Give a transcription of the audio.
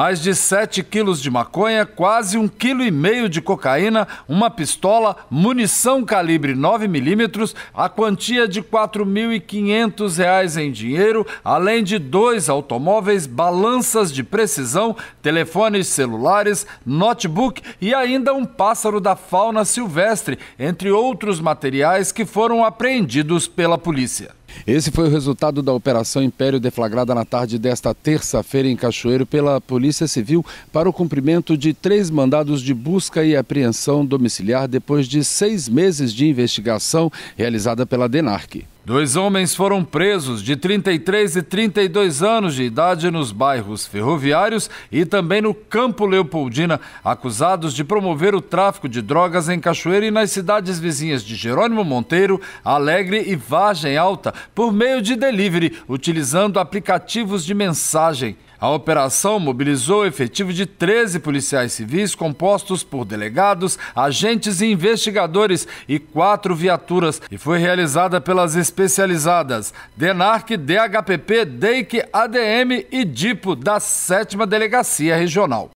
mais de 7 quilos de maconha, quase um quilo e meio de cocaína, uma pistola, munição calibre 9 milímetros, a quantia de R$ 4.500 em dinheiro, além de dois automóveis, balanças de precisão, telefones celulares, notebook e ainda um pássaro da fauna silvestre, entre outros materiais que foram apreendidos pela polícia. Esse foi o resultado da Operação Império deflagrada na tarde desta terça-feira em Cachoeiro pela Polícia Civil para o cumprimento de três mandados de busca e apreensão domiciliar depois de seis meses de investigação realizada pela DENARC. Dois homens foram presos de 33 e 32 anos de idade nos bairros ferroviários e também no Campo Leopoldina, acusados de promover o tráfico de drogas em Cachoeira e nas cidades vizinhas de Jerônimo Monteiro, Alegre e Vargem Alta, por meio de delivery, utilizando aplicativos de mensagem. A operação mobilizou efetivo de 13 policiais civis compostos por delegados, agentes e investigadores e quatro viaturas e foi realizada pelas especializadas DENARC, DHPP, DEIC, ADM e DIPO da 7 Delegacia Regional.